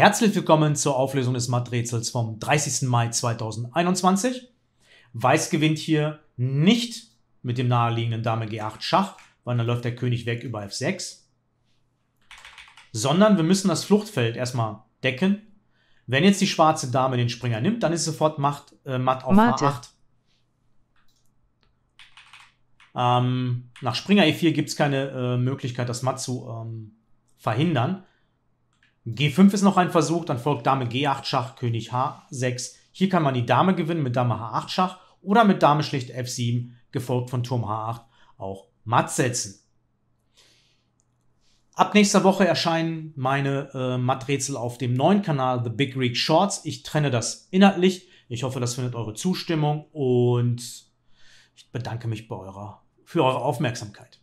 Herzlich willkommen zur Auflösung des Matträtsels vom 30. Mai 2021. Weiß gewinnt hier nicht mit dem naheliegenden Dame G8 Schach, weil dann läuft der König weg über F6. Sondern wir müssen das Fluchtfeld erstmal decken. Wenn jetzt die schwarze Dame den Springer nimmt, dann ist sofort Macht, äh, matt auf Mate. A8. Ähm, nach Springer E4 gibt es keine äh, Möglichkeit, das Matt zu ähm, verhindern. G5 ist noch ein Versuch, dann folgt Dame G8 Schach, König H6. Hier kann man die Dame gewinnen mit Dame H8 Schach oder mit Dame schlicht F7, gefolgt von Turm H8 auch matt setzen. Ab nächster Woche erscheinen meine äh, Matträtsel auf dem neuen Kanal The Big Greek Shorts. Ich trenne das inhaltlich. Ich hoffe, das findet eure Zustimmung und ich bedanke mich bei eurer, für eure Aufmerksamkeit.